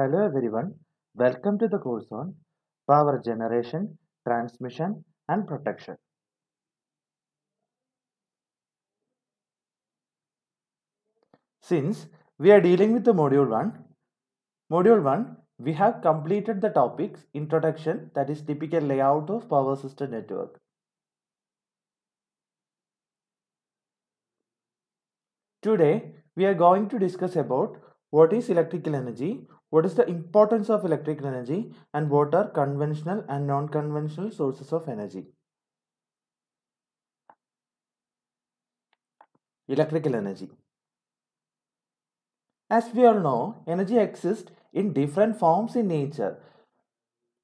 Hello everyone, welcome to the course on Power Generation, Transmission and Protection. Since we are dealing with the module 1, module 1 we have completed the topics introduction that is typical layout of power system network. Today we are going to discuss about what is electrical energy, What is the importance of electric energy and what are conventional and non conventional sources of energy? Electrical energy. As we all know, energy exists in different forms in nature.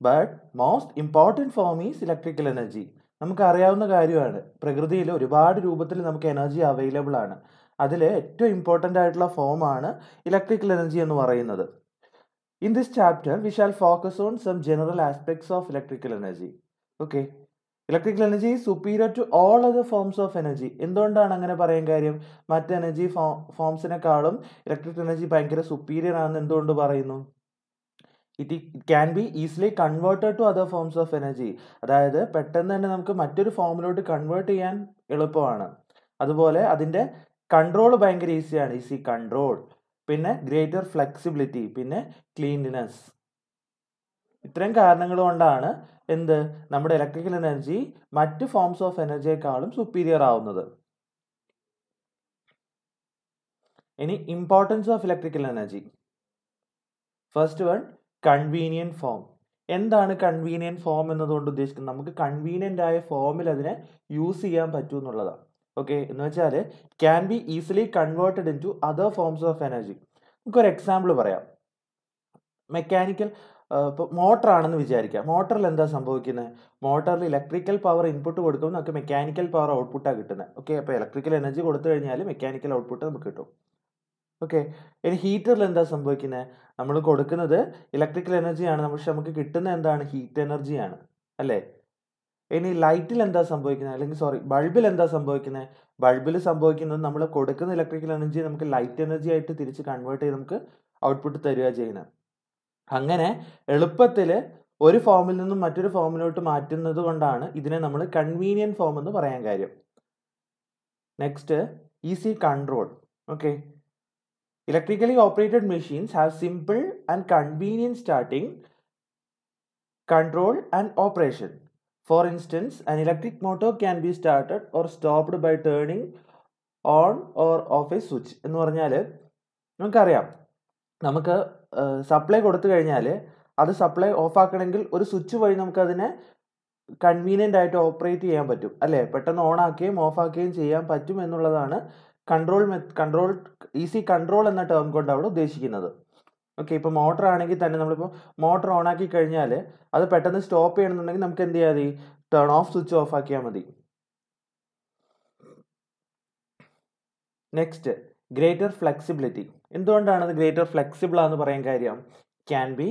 but but most important form is electrical energy നമുക്കറിയാവുന്ന കാര്യമാണ് പ്രകൃതിയിൽ ഒരുപാട് രൂപത്തിൽ നമുക്ക് energy available ആണ് അതിൽ ഏറ്റവും important ആയിട്ടുള്ള ഫോമാണ് ഇലക്ട്രിക്കൽ എനർജി എന്ന് പറയുന്നത് In this chapter, we shall focus on some general aspects of electrical energy. Okay. Electrical energy is superior to all other forms of energy എന്തുകൊണ്ടാണ് അങ്ങനെ പറയാൻ കാര്യം മറ്റ് എനർജി ഫോ ഫോംസിനെക്കാളും ഇലക്ട്രിക്കൽ എനർജി ഭയങ്കര സുപ്പീരിയർ ആണെന്ന് എന്തുകൊണ്ട് പറയുന്നു it can be easily converted to other forms of energy അതായത് പെട്ടെന്ന് തന്നെ നമുക്ക് മറ്റൊരു ഫോമിലോട്ട് കൺവേർട്ട് ചെയ്യാൻ എളുപ്പമാണ് അതുപോലെ അതിൻ്റെ കൺട്രോൾ ഭയങ്കര ഈസിയാണ് ഈസി കൺട്രോൾ പിന്നെ ഗ്രേറ്റർ ഫ്ലെക്സിബിലിറ്റി പിന്നെ ക്ലീൻലിനെസ് ഇത്തരം കാരണങ്ങൾ കൊണ്ടാണ് എന്ത് നമ്മുടെ ഇലക്ട്രിക്കൽ എനർജി മറ്റ് ഫോംസ് ഓഫ് എനർജിയെക്കാളും സുപ്പീരിയർ ആവുന്നത് ഇനി importance of electrical energy first one convenient form എന്താണ് കൺവീനിയൻ ഫോം എന്നതുകൊണ്ട് ഉദ്ദേശിക്കുന്നത് നമുക്ക് കൺവീനിയൻ്റ് ആയ ഫോമിൽ അതിനെ യൂസ് ചെയ്യാൻ പറ്റൂ എന്നുള്ളതാണ് ഓക്കെ എന്ന് വെച്ചാൽ can be easily converted into other forms of energy നമുക്കൊരു എക്സാമ്പിൾ പറയാം മെക്കാനിക്കൽ ഇപ്പോൾ മോട്ടറാണെന്ന് വിചാരിക്കുക മോട്ടറിൽ എന്താ സംഭവിക്കുന്നത് മോട്ടറിൽ ഇലക്ട്രിക്കൽ പവർ ഇൻപുട്ട് കൊടുക്കുമ്പോൾ നമുക്ക് മെക്കാനിക്കൽ പവർ ഔട്ട്പുട്ടാണ് കിട്ടുന്നത് ഓക്കെ അപ്പോൾ ഇലക്ട്രിക്കൽ എനർജി കൊടുത്തു കഴിഞ്ഞാൽ മെക്കാനിക്കൽ ഔട്ട്പുട്ട് നമുക്ക് കിട്ടും ഓക്കെ ഇനി ഹീറ്ററിൽ എന്താ സംഭവിക്കുന്നത് നമ്മൾ കൊടുക്കുന്നത് ഇലക്ട്രിക്കൽ എനർജിയാണ് പക്ഷെ നമുക്ക് കിട്ടുന്ന എന്താണ് ഹീറ്റ് എനർജിയാണ് അല്ലേ ഇനി ലൈറ്റിൽ എന്താ സംഭവിക്കുന്നത് അല്ലെങ്കിൽ സോറി ബൾബിൽ എന്താ സംഭവിക്കുന്നത് ബൾബിൽ സംഭവിക്കുന്നത് നമ്മൾ കൊടുക്കുന്ന ഇലക്ട്രിക്കൽ എനർജി നമുക്ക് ലൈറ്റ് എനർജി ആയിട്ട് തിരിച്ച് കൺവേർട്ട് ചെയ്ത് നമുക്ക് ഔട്ട്പുട്ട് തരിക ചെയ്യുന്നത് അങ്ങനെ എളുപ്പത്തിൽ ഒരു ഫോമിൽ നിന്നും മറ്റൊരു ഫോമിലോട്ട് മാറ്റുന്നത് കൊണ്ടാണ് ഇതിനെ നമ്മൾ കൺവീനിയൻ ഫോം എന്ന് പറയാൻ കാര്യം next easy control okay electrically operated machines have simple and convenient starting control and operation for instance an electric motor can be started or stopped by turning on or off a switch എന്ന് പറഞ്ഞാൽ നമുക്കറിയാം നമുക്ക് supply കൊടുത്തു കഴിഞ്ഞാൽ അത് supply of ആക്കണമെങ്കിൽ ഒരു switch വഴി നമുക്കതിനെ കൺവീനിയൻ്റ് ആയിട്ട് ഓപ്പറേറ്റ് ചെയ്യാൻ പറ്റും അല്ലേ പെട്ടെന്ന് ഓൺ ആക്കുകയും ഓഫ് ആക്കുകയും ചെയ്യാൻ പറ്റും എന്നുള്ളതാണ് കൺട്രോൾ കൺട്രോൾ ഈസി കൺട്രോൾ എന്ന ടേം കൊണ്ട് അവിടെ ഉദ്ദേശിക്കുന്നത് ഓക്കെ ഇപ്പോൾ മോട്ടർ ആണെങ്കിൽ തന്നെ നമ്മളിപ്പോൾ മോട്ടർ ഓൺ ആക്കി കഴിഞ്ഞാൽ അത് പെട്ടെന്ന് സ്റ്റോപ്പ് ചെയ്യണമെന്നുണ്ടെങ്കിൽ നമുക്ക് എന്ത് ചെയ്യാതെ ടേൺ ഓഫ് സ്വിച്ച് ഓഫ് ആക്കിയാൽ മതി നെക്സ്റ്റ് ഗ്രേറ്റർ ഫ്ലെക്സിബിലിറ്റി എന്തുകൊണ്ടാണ് അത് ഗ്രേറ്റർ ഫ്ലെക്സിബിൾ ആണെന്ന് പറയാൻ കാര്യം can be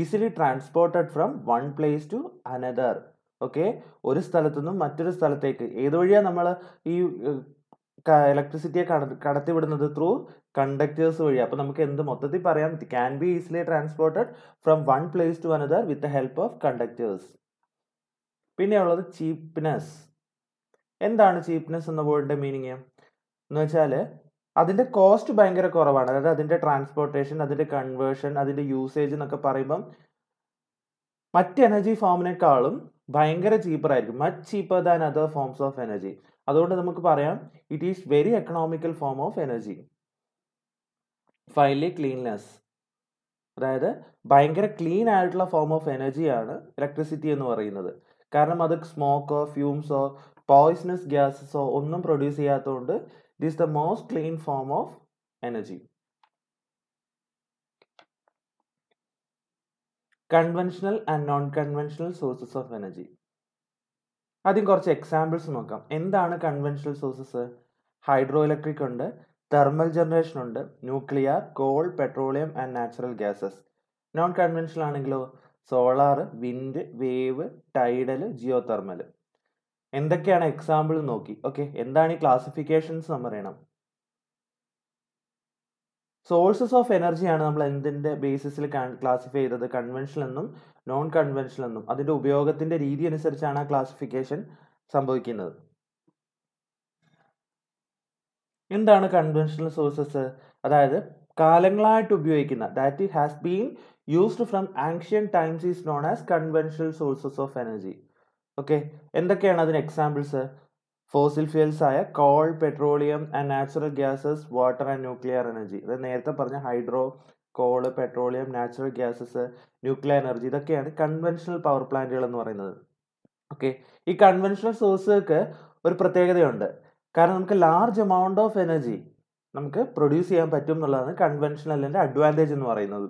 easily transported from one place to another okay ഒരു സ്ഥലത്തു നിന്നും മറ്റൊരു സ്ഥലത്തേക്ക് ഏത് വഴിയാണ് നമ്മൾ ഈ ഇലക്ട്രിസിറ്റിയെ കടത്തിവിടുന്നത് ത്രൂ കണ്ടക്ടേഴ്സ് വഴി അപ്പോൾ നമുക്ക് എന്ത് മൊത്തത്തിൽ പറയാം it can be easily transported from one place to another with the help of conductors പിന്നെയുള്ളത് ചീപ്നെസ് എന്താണ് ചീപ്നെസ് എന്ന വേർഡിൻ്റെ മീനിങ് എന്ന് വെച്ചാൽ അതിൻ്റെ കോസ്റ്റ് ഭയങ്കര കുറവാണ് അതായത് അതിൻ്റെ ട്രാൻസ്പോർട്ടേഷൻ അതിൻ്റെ കൺവേർഷൻ അതിൻ്റെ യൂസേജ് എന്നൊക്കെ പറയുമ്പം മറ്റ് എനർജി ഫോമിനേക്കാളും ഭയങ്കര ചീപ്പറായിരിക്കും much cheaper than other forms of energy അതുകൊണ്ട് നമുക്ക് പറയാം it is very economical form of energy finally cleanness അതായത് ഭയങ്കര ക്ലീൻ ആയിട്ടുള്ള ഫോം ഓഫ് എനർജിയാണ് ഇലക്ട്രിസിറ്റി എന്ന് പറയുന്നത് കാരണം അത് സ്മോക്കോ ഫ്യൂംസോ പോയ്സണസ് ഗ്യാസസോ ഒന്നും പ്രൊഡ്യൂസ് ചെയ്യാത്തതുകൊണ്ട് it is the most clean form of energy conventional and non conventional sources of energy ആദ്യം കുറച്ച് എക്സാമ്പിൾസ് നോക്കാം എന്താണ് കൺവെൻഷണൽ സോഴ്സസ് ഹൈഡ്രോ ഇലക്ട്രിക് ഉണ്ട് തെർമൽ ജനറേഷൻ ഉണ്ട് nuclear coal petroleum and natural gases non conventional ആണെങ്കിലോ solar wind wave tidal geo thermal എന്തൊക്കെയാണ് example നോക്കി okay എന്താണ് ഈ ക്ലാസിഫിക്കേഷൻസ് നമ്മൾ അറിയണം സോഴ്സസ് ഓഫ് എനർജിയാണ് നമ്മൾ എന്തിൻ്റെ ബേസിസിൽ ക്ലാസിഫൈ ചെയ്തത് കൺവെൻഷനൽ എന്നും നോൺ കൺവെൻഷനൽ എന്നും അതിൻ്റെ ഉപയോഗത്തിൻ്റെ രീതി അനുസരിച്ചാണ് ആ ക്ലാസിഫിക്കേഷൻ സംഭവിക്കുന്നത് എന്താണ് കൺവെൻഷണൽ സോഴ്സസ് അതായത് കാലങ്ങളായിട്ട് ഉപയോഗിക്കുന്ന that it has been used from ancient times is known as conventional sources of energy okay എന്തൊക്കെയാണ് അതിന് എക്സാമ്പിൾസ് ഫോസിൽ ഫ്യൂൽസ് ആയ coal petroleum and natural gases water and nuclear energy അത് നേരത്തെ പറഞ്ഞ hydro coal petroleum natural gases nuclear energy ഇതൊക്കെയാണ് conventional power പ്ലാന്റുകൾ എന്ന് പറയുന്നത് ഓക്കെ ഈ കൺവെൻഷണൽ സോഴ്സുകൾക്ക് ഒരു പ്രത്യേകതയുണ്ട് കാരണം നമുക്ക് ലാർജ് എമൗണ്ട് ഓഫ് എനർജി നമുക്ക് പ്രൊഡ്യൂസ് ചെയ്യാൻ പറ്റും എന്നുള്ളതാണ് കൺവെൻഷണലിൻ്റെ അഡ്വാൻറ്റേജ് എന്ന് പറയുന്നത്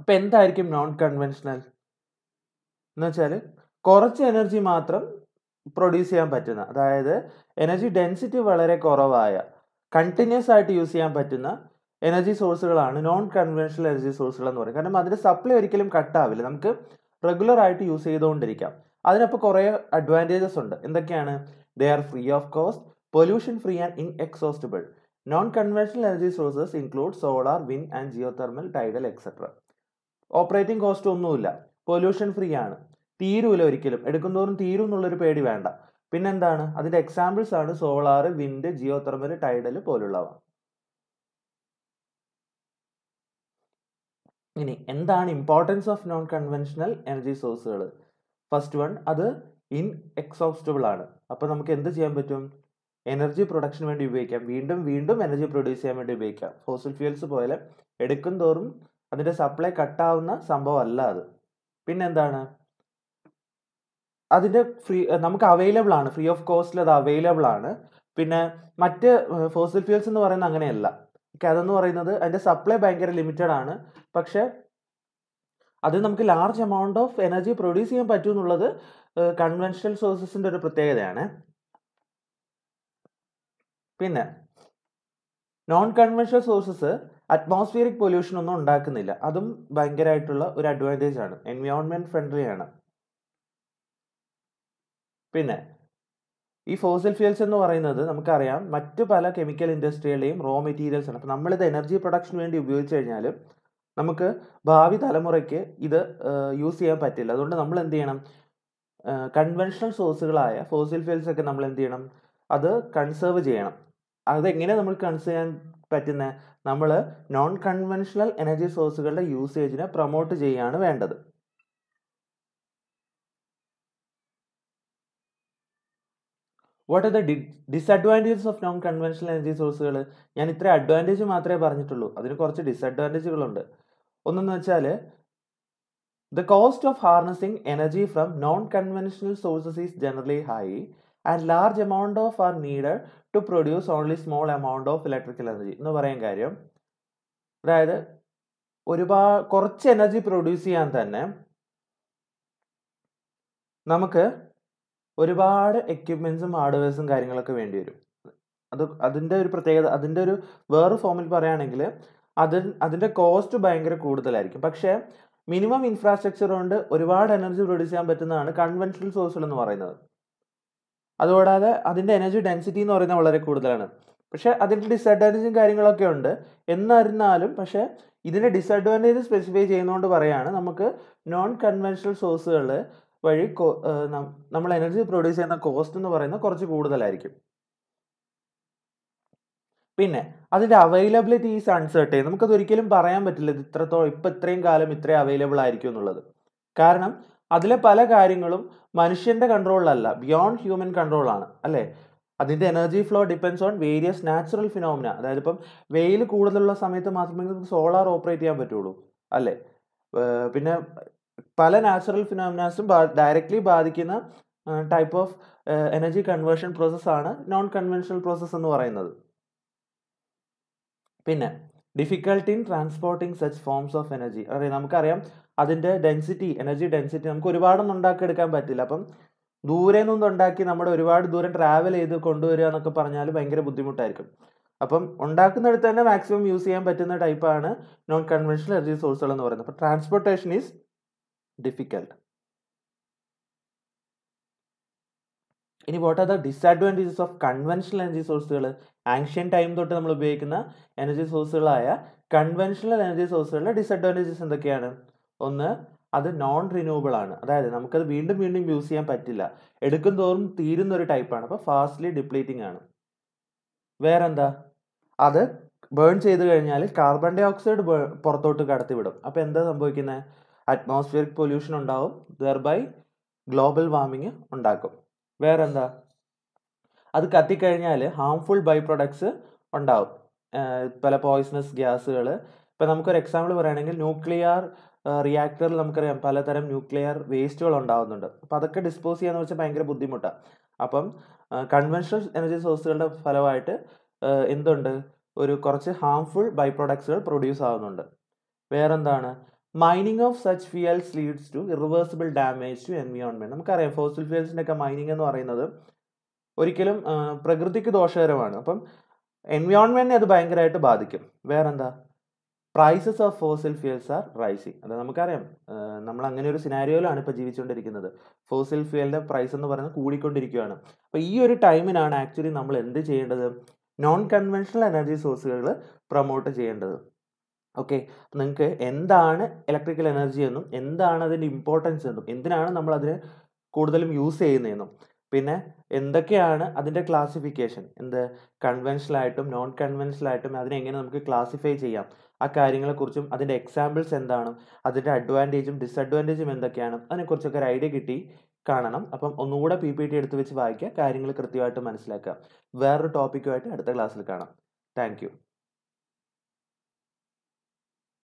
അപ്പം എന്തായിരിക്കും നോൺ കൺവെൻഷണൽ എന്ന് വെച്ചാൽ കുറച്ച് എനർജി മാത്രം പ്രൊഡ്യൂസ് ചെയ്യാൻ പറ്റുന്ന അതായത് എനർജി ഡെൻസിറ്റി വളരെ കുറവായ കണ്ടിന്യൂസ് ആയിട്ട് യൂസ് ചെയ്യാൻ പറ്റുന്ന എനർജി സോഴ്സുകളാണ് നോൺ കൺവെൻഷണൽ എനർജി സോഴ്സുകൾ എന്ന് പറയും കാരണം അതിൻ്റെ സപ്ലൈ ഒരിക്കലും കട്ടാവില്ല നമുക്ക് റെഗുലർ ആയിട്ട് യൂസ് ചെയ്തുകൊണ്ടിരിക്കാം അതിനപ്പോൾ കുറേ അഡ്വാൻറ്റേജസ് ഉണ്ട് എന്തൊക്കെയാണ് they are free of cost pollution free and inexhaustible non conventional energy sources include solar wind and geo thermal tidal etcetera operating cost ഒന്നുമില്ല പൊല്യൂഷൻ ഫ്രീ ആണ് തീരൂല ഒരിക്കലും എടുക്കുന്നതോറും തീരും എന്നുള്ളൊരു പേടി വേണ്ട പിന്നെന്താണ് അതിന്റെ എക്സാമ്പിൾസ് ആണ് solar wind geo thermal tidal പോലുള്ളവ ഇനി എന്താണ് importance of non conventional energy സോഴ്സുകൾ ഫസ്റ്റ് വൺ അത് ഇൻ എക്സോസ്റ്റബിൾ ആണ് അപ്പോൾ നമുക്ക് എന്ത് ചെയ്യാൻ പറ്റും എനർജി പ്രൊഡക്ഷന് വേണ്ടി ഉപയോഗിക്കാം വീണ്ടും വീണ്ടും എനർജി പ്രൊഡ്യൂസ് ചെയ്യാൻ വേണ്ടി ഉപയോഗിക്കാം ഫോസിൽ ഫ്യൂൽസ് പോലെ എടുക്കും തോറും അതിൻ്റെ സപ്ലൈ കട്ടാവുന്ന സംഭവമല്ല അത് പിന്നെന്താണ് അതിൻ്റെ ഫ്രീ നമുക്ക് അവൈലബിൾ ആണ് ഫ്രീ ഓഫ് കോസ്റ്റിൽ അത് അവൈലബിൾ ആണ് പിന്നെ മറ്റ് ഫോസിൽ ഫ്യൂൽസ് എന്ന് പറയുന്നത് അങ്ങനെയല്ല അതെന്ന് പറയുന്നത് അതിൻ്റെ സപ്ലൈ ഭയങ്കര ലിമിറ്റഡ് ആണ് പക്ഷെ അത് നമുക്ക് large amount of energy produce ചെയ്യാൻ പറ്റും എന്നുള്ളത് കൺവെൻഷണൽ സോഴ്സസിൻ്റെ ഒരു പ്രത്യേകതയാണ് പിന്നെ non conventional sources atmospheric pollution ഒന്നും ഉണ്ടാക്കുന്നില്ല അതും ഭയങ്കരമായിട്ടുള്ള ഒരു അഡ്വാൻറ്റേജ് ആണ് എൻവയോൺമെൻറ്റ് ഫ്രണ്ട്ലി ആണ് പിന്നെ ഈ ഫോസിൽ ഫ്യൂൽസ് എന്ന് പറയുന്നത് നമുക്കറിയാം മറ്റു പല കെമിക്കൽ ഇൻഡസ്ട്രിയുടെയും റോ മെറ്റീരിയൽസ് ആണ് അപ്പം നമ്മളിത് എനർജി പ്രൊഡക്ഷന് വേണ്ടി ഉപയോഗിച്ച് കഴിഞ്ഞാലും നമുക്ക് ഭാവി തലമുറയ്ക്ക് ഇത് യൂസ് ചെയ്യാൻ പറ്റില്ല അതുകൊണ്ട് നമ്മൾ എന്ത് ചെയ്യണം കൺവെൻഷണൽ സോഴ്സുകളായ ഫോസിൽ ഫ്യൂൽസ് ഒക്കെ നമ്മൾ എന്ത് ചെയ്യണം അത് കൺസേർവ് ചെയ്യണം അതെങ്ങനെ നമ്മൾ കൺസേർവ് ചെയ്യാൻ പറ്റുന്ന നമ്മൾ നോൺ കൺവെൻഷണൽ എനർജി സോഴ്സുകളുടെ യൂസേജിനെ പ്രൊമോട്ട് ചെയ്യുകയാണ് വേണ്ടത് what are the disadvantages of non conventional energy സോഴ്സുകൾ ഞാൻ ഇത്ര അഡ്വാൻറ്റേജ് മാത്രമേ പറഞ്ഞിട്ടുള്ളൂ അതിന് കുറച്ച് ഡിസ്അഡ്വാൻറ്റേജുകളുണ്ട് ഒന്നെന്ന് വെച്ചാൽ the cost of harnessing energy from non conventional sources is generally high and large amount of are needed to produce only small amount of electrical energy എന്ന് പറയാൻ കാര്യം അതായത് ഒരുപാട് കുറച്ച് എനർജി പ്രൊഡ്യൂസ് ചെയ്യാൻ തന്നെ നമുക്ക് ഒരുപാട് എക്യുപ്മെൻസും ഹാർഡ്വെയർസും കാര്യങ്ങളൊക്കെ വേണ്ടി വരും അത് അതിൻ്റെ ഒരു പ്രത്യേകത അതിൻ്റെ ഒരു വേറെ ഫോമിൽ പറയുകയാണെങ്കിൽ അത് അതിൻ്റെ കോസ്റ്റ് ഭയങ്കര കൂടുതലായിരിക്കും പക്ഷേ മിനിമം ഇൻഫ്രാസ്ട്രക്ചർ കൊണ്ട് ഒരുപാട് എനർജി പ്രൊഡ്യൂസ് ചെയ്യാൻ പറ്റുന്നതാണ് കൺവെൻഷണൽ സോഴ്സുകൾ എന്ന് പറയുന്നത് അതുകൂടാതെ അതിൻ്റെ എനർജി ഡെൻസിറ്റി എന്ന് പറയുന്നത് വളരെ കൂടുതലാണ് പക്ഷേ അതിൻ്റെ ഡിസ്അഡ്വാൻറ്റേജും കാര്യങ്ങളൊക്കെ ഉണ്ട് എന്നിരുന്നാലും പക്ഷേ ഇതിൻ്റെ ഡിസ്അഡ്വാൻറ്റേജ് സ്പെസിഫൈ ചെയ്യുന്നതുകൊണ്ട് പറയാണ് നമുക്ക് നോൺ കൺവെൻഷണൽ സോഴ്സുകൾ വഴി നമ്മൾ എനർജി പ്രൊഡ്യൂസ് ചെയ്യുന്ന കോസ്റ്റ് എന്ന് പറയുന്നത് കുറച്ച് കൂടുതലായിരിക്കും പിന്നെ അതിൻ്റെ അവൈലബിലിറ്റി ഈസ് അൺസർട്ടൈൻ നമുക്കത് ഒരിക്കലും പറയാൻ പറ്റില്ല ഇത് ഇത്രത്തോളം ഇപ്പം ഇത്രയും കാലം ഇത്രയും അവൈലബിൾ ആയിരിക്കും എന്നുള്ളത് കാരണം അതിലെ പല കാര്യങ്ങളും മനുഷ്യൻ്റെ കൺട്രോളിലല്ല ബിയോണ്ട് ഹ്യൂമൻ കൺട്രോളാണ് അല്ലേ അതിൻ്റെ energy flow depends on various natural phenomena അതായത് ഇപ്പം വെയിൽ കൂടുതലുള്ള സമയത്ത് മാത്രമേ നമുക്ക് സോളാർ ഓപ്പറേറ്റ് ചെയ്യാൻ പറ്റുള്ളൂ അല്ലേ പിന്നെ പല നാച്ചുറൽ ഫിനോമിനാസും ഡയറക്റ്റ്ലി ബാധിക്കുന്ന ടൈപ്പ് ഓഫ് എനർജി കൺവേർഷൻ പ്രോസസ്സാണ് നോൺ കൺവെൻഷണൽ പ്രോസസ്സ് എന്ന് പറയുന്നത് പിന്നെ difficulty in transporting such forms of energy അറിയാം നമുക്കറിയാം അതിൻ്റെ ഡെൻസിറ്റി എനർജി ഡെൻസിറ്റി നമുക്ക് ഒരുപാടൊന്നും ഉണ്ടാക്കിയെടുക്കാൻ പറ്റില്ല അപ്പം ദൂരെ നിന്ന് ഉണ്ടാക്കി നമ്മുടെ ഒരുപാട് ദൂരം ട്രാവൽ ചെയ്ത് കൊണ്ടുവരിക എന്നൊക്കെ പറഞ്ഞാൽ ഭയങ്കര ബുദ്ധിമുട്ടായിരിക്കും അപ്പം ഉണ്ടാക്കുന്നിടത്ത് തന്നെ മാക്സിമം യൂസ് ചെയ്യാൻ പറ്റുന്ന ടൈപ്പാണ് നോൺ കൺവെൻഷണൽ എനർജി സോഴ്സുകൾ എന്ന് പറയുന്നത് അപ്പോൾ ട്രാൻസ്പോർട്ടേഷൻ ഈസ് difficult. ഇനി what are the disadvantages of conventional energy സോഴ്സുകൾ ആൻഷ്യൻ ടൈം തൊട്ട് നമ്മൾ ഉപയോഗിക്കുന്ന എനർജി സോഴ്സുകളായ കൺവെൻഷണൽ എനർജി സോഴ്സുകളുടെ ഡിസഡ്വാൻറ്റേജസ് എന്തൊക്കെയാണ് ഒന്ന് അത് നോൺ റിന്യൂവബിൾ ആണ് അതായത് നമുക്കത് വീണ്ടും വീണ്ടും യൂസ് ചെയ്യാൻ പറ്റില്ല എടുക്കും തോറും തീരുന്ന ഒരു ടൈപ്പാണ് അപ്പോൾ ഫാസ്റ്റ്ലി ഡിപ്ലീറ്റിംഗ് ആണ് വേറെന്താ അത് ബേൺ ചെയ്ത് കഴിഞ്ഞാൽ കാർബൺ ഡൈ ഓക്സൈഡ് പുറത്തോട്ട് കടത്തിവിടും അപ്പോൾ എന്താ സംഭവിക്കുന്നത് അറ്റ്മോസ്ഫിയറിക് പൊല്യൂഷൻ ഉണ്ടാവും ദർബൈ ഗ്ലോബൽ വാർമിങ് ഉണ്ടാക്കും വേറെന്താ അത് കത്തിക്കഴിഞ്ഞാൽ ഹാംഫുൾ ബൈ പ്രൊഡക്ട്സ് ഉണ്ടാവും പല പോയിസണസ് ഗ്യാസുകൾ ഇപ്പം നമുക്കൊരു എക്സാമ്പിൾ പറയുകയാണെങ്കിൽ ന്യൂക്ലിയർ റിയാക്ടറിൽ നമുക്കറിയാം പലതരം ന്യൂക്ലിയർ വേസ്റ്റുകൾ ഉണ്ടാകുന്നുണ്ട് അപ്പോൾ അതൊക്കെ ഡിസ്പോസ് ചെയ്യാന്ന് വെച്ചാൽ ഭയങ്കര ബുദ്ധിമുട്ടാണ് അപ്പം കൺവെൻഷണൽ എനർജി സോഴ്സുകളുടെ ഫലമായിട്ട് എന്തുണ്ട് ഒരു കുറച്ച് ഹാംഫുൾ ബൈ പ്രൊഡക്ട്സുകൾ പ്രൊഡ്യൂസ് ആകുന്നുണ്ട് വേറെന്താണ് mining of such fuels leads to irreversible damage to environment നമുക്കറിയാം ഫോസിൽ ഫ്യൂൽസിൻ്റെ ഒക്കെ മൈനിങ് എന്ന് പറയുന്നത് ഒരിക്കലും പ്രകൃതിക്ക് ദോഷകരമാണ് അപ്പം എൻവിയോൺമെന്റിനെ അത് ഭയങ്കരമായിട്ട് ബാധിക്കും വേറെന്താ prices of fossil fuels are rising അത് നമുക്കറിയാം നമ്മൾ അങ്ങനെ ഒരു സിനാരിയോയിലാണ് ഇപ്പോൾ ജീവിച്ചുകൊണ്ടിരിക്കുന്നത് ഫോസിൽ ഫ്യൂലിൻ്റെ പ്രൈസ് എന്ന് പറയുന്നത് കൂടിക്കൊണ്ടിരിക്കുകയാണ് അപ്പോൾ ഈ ഒരു ടൈമിലാണ് ആക്ച്വലി നമ്മൾ എന്ത് ചെയ്യേണ്ടത് നോൺ കൺവെൻഷണൽ എനർജി സോഴ്സുകൾ പ്രൊമോട്ട് ചെയ്യേണ്ടത് ഓക്കെ നിങ്ങൾക്ക് എന്താണ് ഇലക്ട്രിക്കൽ എനർജി എന്നും എന്താണ് അതിൻ്റെ ഇമ്പോർട്ടൻസ് എന്നും എന്തിനാണ് നമ്മൾ അതിനെ കൂടുതലും യൂസ് ചെയ്യുന്നതെന്നും പിന്നെ എന്തൊക്കെയാണ് അതിൻ്റെ ക്ലാസിഫിക്കേഷൻ എന്ത് കൺവെൻഷനായിട്ടും നോൺ കൺവെൻഷനായിട്ടും അതിനെ എങ്ങനെ നമുക്ക് ക്ലാസിഫൈ ചെയ്യാം ആ കാര്യങ്ങളെക്കുറിച്ചും അതിൻ്റെ എക്സാമ്പിൾസ് എന്താണ് അതിൻ്റെ അഡ്വാൻറ്റേജും ഡിസഡ്വാൻറ്റേജും എന്തൊക്കെയാണ് അതിനെക്കുറിച്ചൊക്കെ ഒരു ഐഡിയ കിട്ടി കാണണം അപ്പം ഒന്നുകൂടെ പി പി ടി എടുത്ത് വെച്ച് വായിക്കുക കാര്യങ്ങൾ കൃത്യമായിട്ട് മനസ്സിലാക്കുക വേറൊരു ടോപ്പിക്കുമായിട്ട് അടുത്ത ക്ലാസ്സിൽ കാണാം താങ്ക്